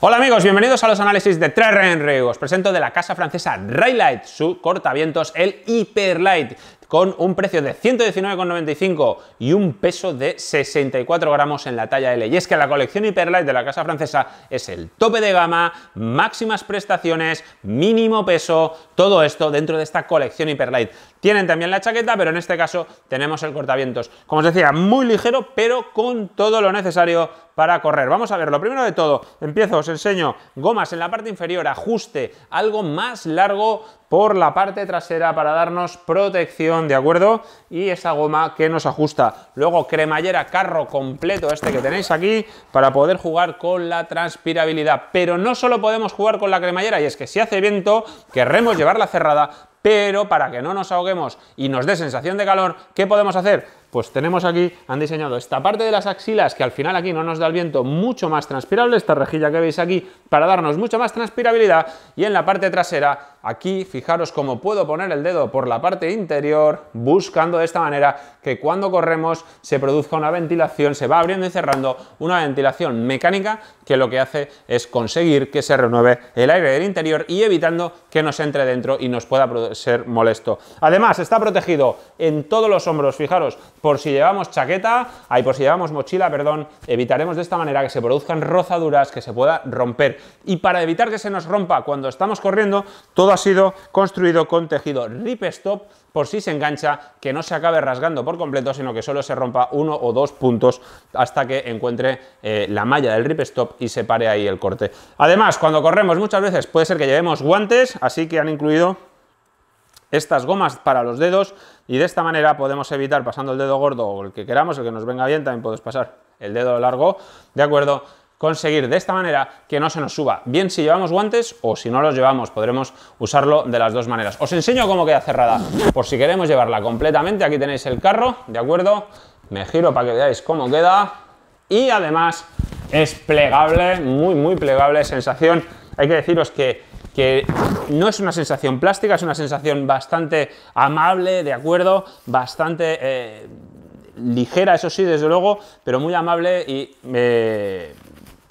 Hola amigos, bienvenidos a los análisis de Trerrenre. Os presento de la casa francesa Raylight, su cortavientos, el Hyperlight, con un precio de 119,95 y un peso de 64 gramos en la talla L. Y es que la colección Hyperlight de la casa francesa es el tope de gama, máximas prestaciones, mínimo peso, todo esto dentro de esta colección Hyperlight. Tienen también la chaqueta, pero en este caso tenemos el cortavientos. Como os decía, muy ligero, pero con todo lo necesario para correr. Vamos a ver, lo primero de todo, empiezo, os enseño gomas en la parte inferior, ajuste algo más largo por la parte trasera para darnos protección, ¿de acuerdo? Y esa goma que nos ajusta. Luego cremallera carro completo este que tenéis aquí para poder jugar con la transpirabilidad. Pero no solo podemos jugar con la cremallera y es que si hace viento querremos llevarla cerrada, pero para que no nos ahoguemos y nos dé sensación de calor, ¿qué podemos hacer? Pues tenemos aquí, han diseñado esta parte de las axilas que al final aquí no nos da el viento mucho más transpirable, esta rejilla que veis aquí para darnos mucha más transpirabilidad y en la parte trasera, aquí fijaros cómo puedo poner el dedo por la parte interior buscando de esta manera que cuando corremos se produzca una ventilación, se va abriendo y cerrando una ventilación mecánica que lo que hace es conseguir que se renueve el aire del interior y evitando que nos entre dentro y nos pueda ser molesto. Además está protegido en todos los hombros, fijaros, por si llevamos chaqueta, ahí por si llevamos mochila, perdón, evitaremos de esta manera que se produzcan rozaduras, que se pueda romper. Y para evitar que se nos rompa cuando estamos corriendo, todo ha sido construido con tejido rip stop por si se engancha, que no se acabe rasgando por completo, sino que solo se rompa uno o dos puntos hasta que encuentre eh, la malla del rip stop y se pare ahí el corte. Además, cuando corremos muchas veces puede ser que llevemos guantes, así que han incluido estas gomas para los dedos y de esta manera podemos evitar pasando el dedo gordo o el que queramos, el que nos venga bien, también podemos pasar el dedo largo, ¿de acuerdo? Conseguir de esta manera que no se nos suba, bien si llevamos guantes o si no los llevamos, podremos usarlo de las dos maneras. Os enseño cómo queda cerrada, por si queremos llevarla completamente, aquí tenéis el carro, ¿de acuerdo? Me giro para que veáis cómo queda y además es plegable, muy muy plegable, sensación, hay que deciros que que no es una sensación plástica, es una sensación bastante amable, de acuerdo, bastante eh, ligera, eso sí, desde luego, pero muy amable y eh,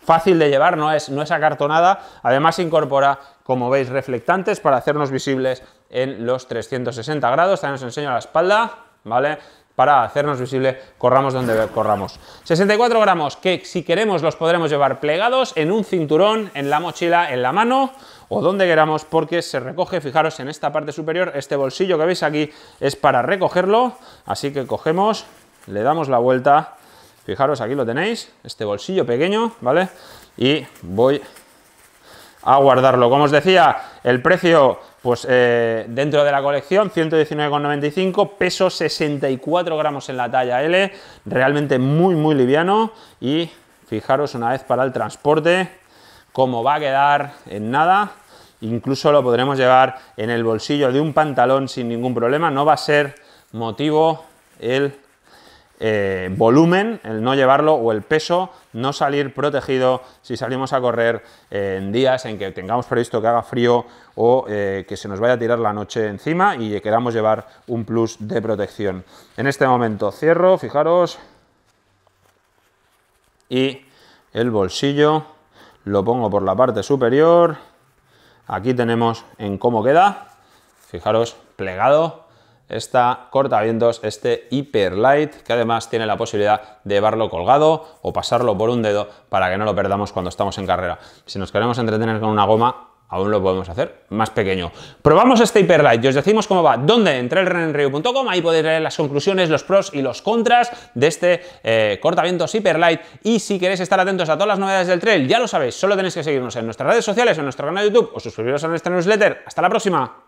fácil de llevar, no es, no es acartonada. Además incorpora, como veis, reflectantes para hacernos visibles en los 360 grados. También os enseño la espalda, ¿vale? para hacernos visible, corramos donde corramos. 64 gramos que si queremos los podremos llevar plegados en un cinturón, en la mochila, en la mano o donde queramos porque se recoge, fijaros en esta parte superior, este bolsillo que veis aquí es para recogerlo, así que cogemos, le damos la vuelta, fijaros aquí lo tenéis, este bolsillo pequeño, ¿vale? Y voy a guardarlo. Como os decía, el precio pues eh, dentro de la colección, 119,95, peso 64 gramos en la talla L, realmente muy, muy liviano. Y fijaros una vez para el transporte, cómo va a quedar en nada. Incluso lo podremos llevar en el bolsillo de un pantalón sin ningún problema. No va a ser motivo el eh, volumen, el no llevarlo o el peso, no salir protegido si salimos a correr eh, en días en que tengamos previsto que haga frío o eh, que se nos vaya a tirar la noche encima y queramos llevar un plus de protección. En este momento cierro, fijaros, y el bolsillo lo pongo por la parte superior. Aquí tenemos en cómo queda, fijaros, plegado esta cortavientos, este Hyperlight, que además tiene la posibilidad de llevarlo colgado o pasarlo por un dedo para que no lo perdamos cuando estamos en carrera. Si nos queremos entretener con una goma, aún lo podemos hacer más pequeño. Probamos este Hyperlight y os decimos cómo va. ¿Dónde? el trailrunningradio.com, ahí podéis ver las conclusiones, los pros y los contras de este eh, cortavientos Hyperlight. Y si queréis estar atentos a todas las novedades del trail, ya lo sabéis, solo tenéis que seguirnos en nuestras redes sociales, en nuestro canal de YouTube o suscribiros a nuestra newsletter. ¡Hasta la próxima!